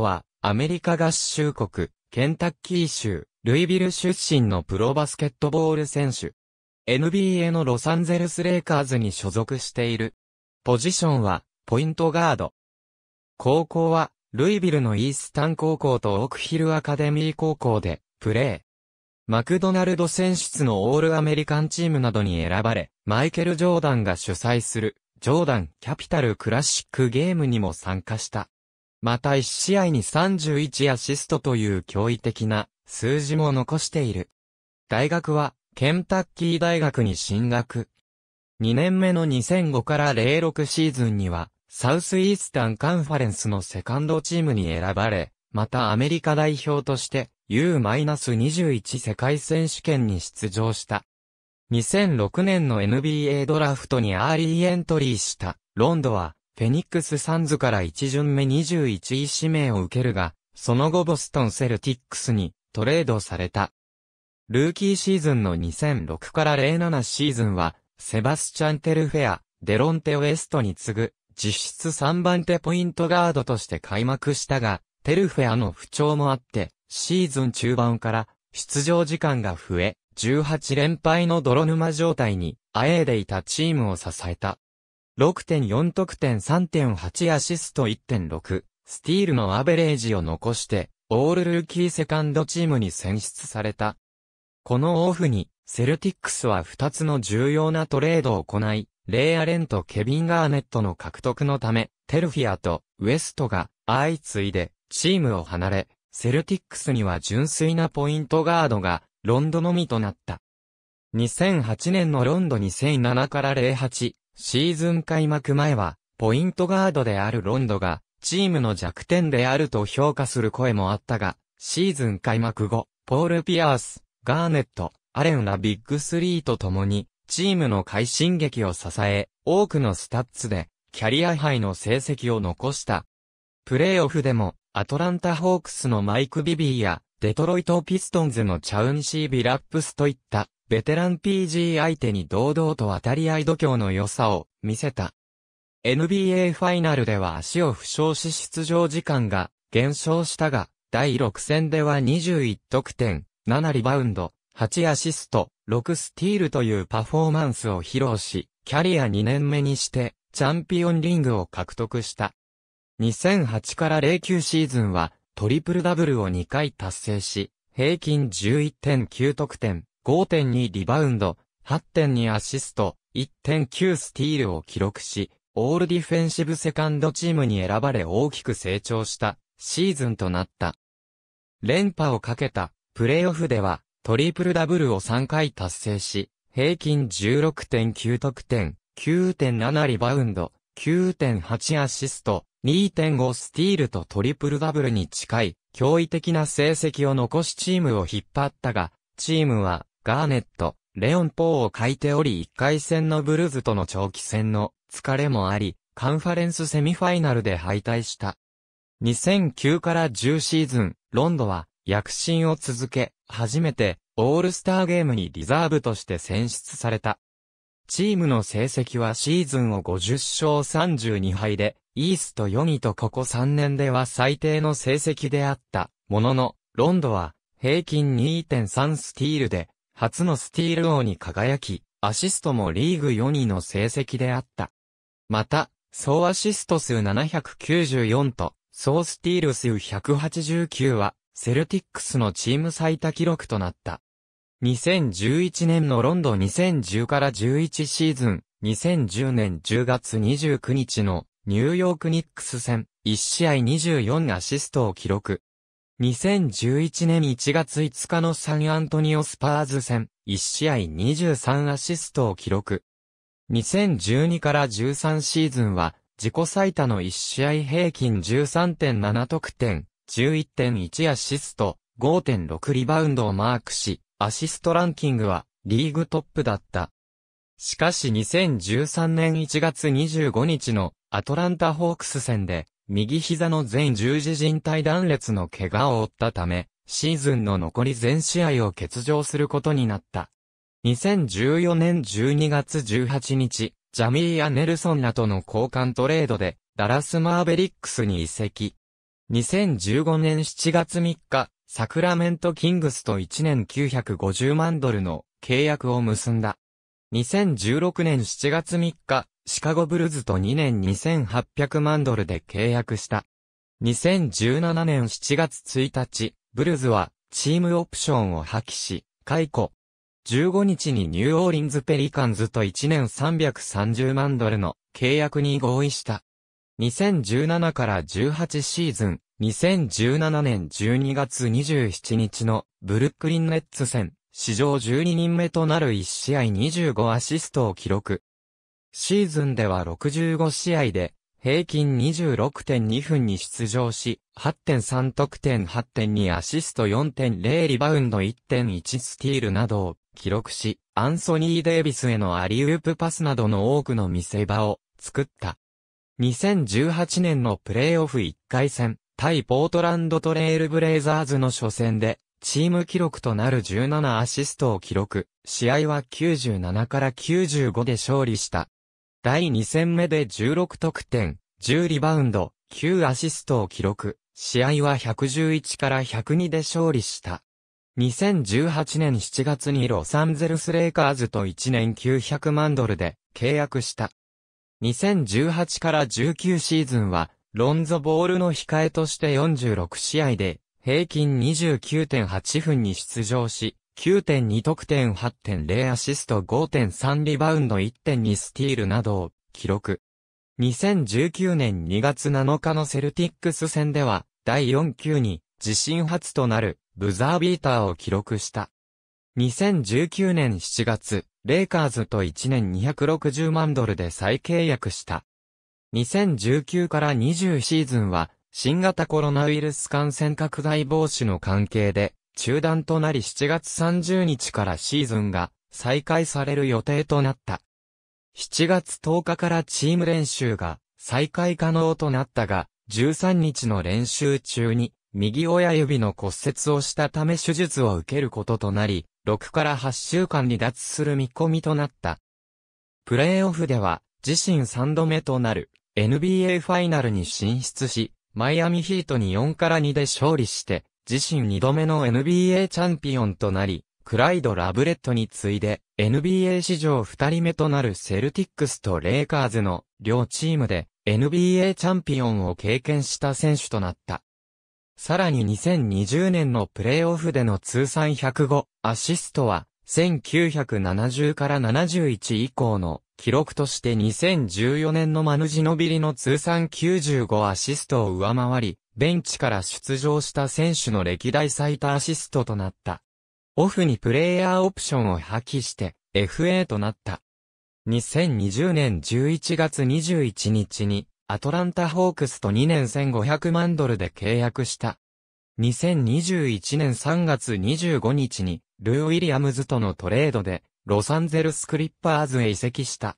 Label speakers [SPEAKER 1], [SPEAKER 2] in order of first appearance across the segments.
[SPEAKER 1] は、アメリカ合衆国、ケンタッキー州、ルイビル出身のプロバスケットボール選手。NBA のロサンゼルスレイカーズに所属している。ポジションは、ポイントガード。高校は、ルイビルのイースタン高校とオークヒルアカデミー高校で、プレー。マクドナルド選出のオールアメリカンチームなどに選ばれ、マイケル・ジョーダンが主催する、ジョーダン・キャピタル・クラシックゲームにも参加した。また1試合に31アシストという驚異的な数字も残している。大学はケンタッキー大学に進学。2年目の2005から06シーズンにはサウスイースタンカンファレンスのセカンドチームに選ばれ、またアメリカ代表として U-21 世界選手権に出場した。2006年の NBA ドラフトにアーリーエントリーしたロンドはフェニックスサンズから1巡目21位指名を受けるが、その後ボストンセルティックスにトレードされた。ルーキーシーズンの2006から07シーズンは、セバスチャン・テルフェア、デロンテ・ウエストに次ぐ、実質3番手ポイントガードとして開幕したが、テルフェアの不調もあって、シーズン中盤から出場時間が増え、18連敗の泥沼状態に、あえいでいたチームを支えた。6.4得点3.8アシスト1.6、スティールのアベレージを残して、オールルーキーセカンドチームに選出された。このオフに、セルティックスは2つの重要なトレードを行い、レイアレンとケビン・ガーネットの獲得のため、テルフィアとウエストが相次いでチームを離れ、セルティックスには純粋なポイントガードがロンドのみとなった。2008年のロンド2007から08、シーズン開幕前は、ポイントガードであるロンドが、チームの弱点であると評価する声もあったが、シーズン開幕後、ポール・ピアース、ガーネット、アレンらビッグスリーと共に、チームの快進撃を支え、多くのスタッツで、キャリア杯の成績を残した。プレイオフでも、アトランタ・ホークスのマイク・ビビーや、デトロイト・ピストンズのチャウンシー・ビラップスといった、ベテラン PG 相手に堂々と渡り合い度胸の良さを見せた。NBA ファイナルでは足を負傷し出場時間が減少したが、第6戦では21得点、7リバウンド、8アシスト、6スティールというパフォーマンスを披露し、キャリア2年目にして、チャンピオンリングを獲得した。2008から09シーズンは、トリプルダブルを2回達成し、平均11.9得点、5.2リバウンド、8.2アシスト、1.9スティールを記録し、オールディフェンシブセカンドチームに選ばれ大きく成長したシーズンとなった。連覇をかけたプレーオフではトリプルダブルを3回達成し、平均16.9得点、9.7リバウンド、9.8アシスト、2.5スティールとトリプルダブルに近い驚異的な成績を残しチームを引っ張ったが、チームはガーネット、レオン・ポーを欠いており1回戦のブルーズとの長期戦の疲れもあり、カンファレンスセミファイナルで敗退した。2009から10シーズン、ロンドは躍進を続け、初めてオールスターゲームにリザーブとして選出された。チームの成績はシーズンを50勝32敗で、イースト4位とここ3年では最低の成績であったものの、ロンドは平均2.3スティールで初のスティール王に輝き、アシストもリーグ4位の成績であった。また、総アシスト数794と、総スティール数189は、セルティックスのチーム最多記録となった。2011年のロンド2010から11シーズン、2010年10月29日のニューヨークニックス戦、1試合24アシストを記録。2011年1月5日のサンアントニオスパーズ戦、1試合23アシストを記録。2012から13シーズンは、自己最多の1試合平均13.7得点、11.1アシスト、5.6リバウンドをマークし、アシストランキングはリーグトップだった。しかし2013年1月25日のアトランタホークス戦で右膝の全十字靭帯断裂の怪我を負ったため、シーズンの残り全試合を欠場することになった。2014年12月18日、ジャミーやネルソンらとの交換トレードで、ダラスマーベリックスに移籍。2015年7月3日、サクラメントキングスと1年950万ドルの契約を結んだ。2016年7月3日、シカゴブルズと2年2800万ドルで契約した。2017年7月1日、ブルズはチームオプションを破棄し、解雇。15日にニューオーリンズペリカンズと1年330万ドルの契約に合意した。2017から18シーズン、2017年12月27日のブルックリンネッツ戦、史上12人目となる1試合25アシストを記録。シーズンでは65試合で、平均26.2分に出場し、8.3得点8.2アシスト4.0リバウンド1.1スティールなどを記録し、アンソニー・デイビスへのアリウープパスなどの多くの見せ場を作った。2018年のプレイオフ1回戦、対ポートランドトレイルブレイザーズの初戦で、チーム記録となる17アシストを記録、試合は97から95で勝利した。第2戦目で16得点、10リバウンド、9アシストを記録。試合は111から102で勝利した。2018年7月にロサンゼルスレイカーズと1年900万ドルで契約した。2018から19シーズンは、ロンゾボールの控えとして46試合で、平均29.8分に出場し、9.2得点8.0アシスト5.3リバウンド1.2スティールなどを記録。2019年2月7日のセルティックス戦では第4球に自身初となるブザービーターを記録した。2019年7月、レイカーズと1年260万ドルで再契約した。2019から20シーズンは新型コロナウイルス感染拡大防止の関係で中断となり7月30日からシーズンが再開される予定となった。7月10日からチーム練習が再開可能となったが、13日の練習中に右親指の骨折をしたため手術を受けることとなり、6から8週間離脱する見込みとなった。プレーオフでは自身3度目となる NBA ファイナルに進出し、マイアミヒートに4から2で勝利して自身2度目の NBA チャンピオンとなり、クライド・ラブレットに次いで、NBA 史上2人目となるセルティックスとレイカーズの両チームで NBA チャンピオンを経験した選手となった。さらに2020年のプレイオフでの通算105アシストは、1970から71以降の記録として2014年のマヌジノビリの通算95アシストを上回り、ベンチから出場した選手の歴代最多アシストとなった。オフにプレイヤーオプションを破棄して FA となった。2020年11月21日にアトランタホークスと2年1500万ドルで契約した。2021年3月25日にルー・ウィリアムズとのトレードでロサンゼルスクリッパーズへ移籍した。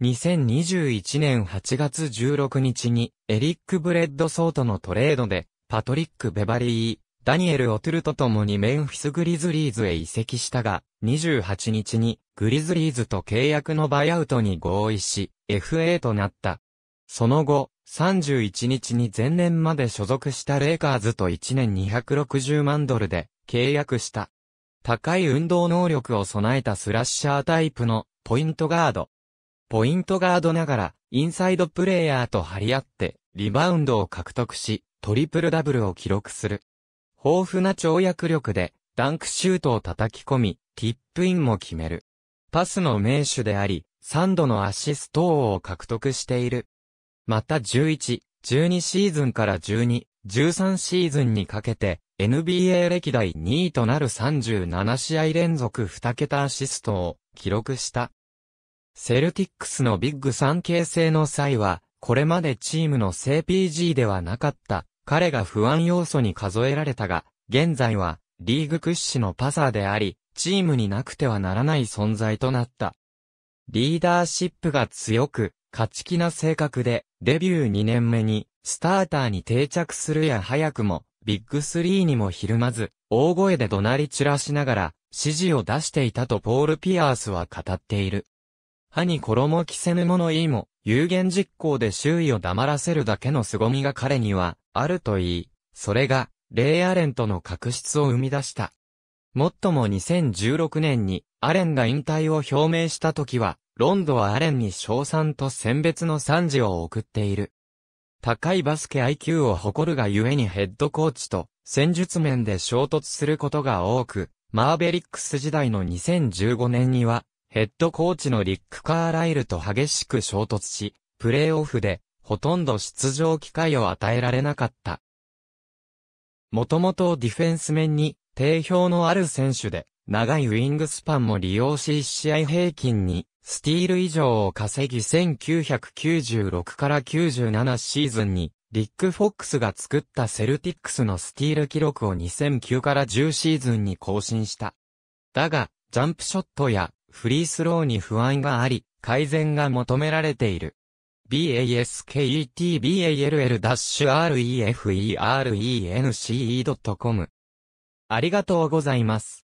[SPEAKER 1] 2021年8月16日に、エリック・ブレッドソートのトレードで、パトリック・ベバリー、ダニエル・オトゥルと共にメンフィス・グリズリーズへ移籍したが、28日に、グリズリーズと契約のバイアウトに合意し、FA となった。その後、31日に前年まで所属したレイカーズと1年260万ドルで契約した。高い運動能力を備えたスラッシャータイプのポイントガード。ポイントガードながら、インサイドプレイヤーと張り合って、リバウンドを獲得し、トリプルダブルを記録する。豊富な跳躍力で、ダンクシュートを叩き込み、ティップインも決める。パスの名手であり、3度のアシスト王を獲得している。また11、12シーズンから12、13シーズンにかけて、NBA 歴代2位となる37試合連続2桁アシストを記録した。セルティックスのビッグ3形成の際は、これまでチームの正 PG ではなかった、彼が不安要素に数えられたが、現在は、リーグ屈指のパサーであり、チームになくてはならない存在となった。リーダーシップが強く、勝ち気な性格で、デビュー2年目に、スターターに定着するや早くも、ビッグ3にもひるまず、大声で怒鳴り散らしながら、指示を出していたとポール・ピアースは語っている。歯に衣着せぬ者いいも、有言実行で周囲を黙らせるだけの凄みが彼には、あるといい、それが、レイ・アレンとの確執を生み出した。もっとも2016年に、アレンが引退を表明した時は、ロンドはアレンに賞賛と選別の賛辞を送っている。高いバスケ IQ を誇るがゆえにヘッドコーチと戦術面で衝突することが多く、マーベリックス時代の2015年にはヘッドコーチのリック・カーライルと激しく衝突し、プレーオフで、ほとんど出場機会を与えられなかった。もともとディフェンス面に定評のある選手で、長いウィングスパンも利用し試合平均に、スティール以上を稼ぎ1996から97シーズンに、リック・フォックスが作ったセルティックスのスティール記録を2009から10シーズンに更新した。だが、ジャンプショットやフリースローに不安があり、改善が求められている。basketball-reference.com ありがとうございます。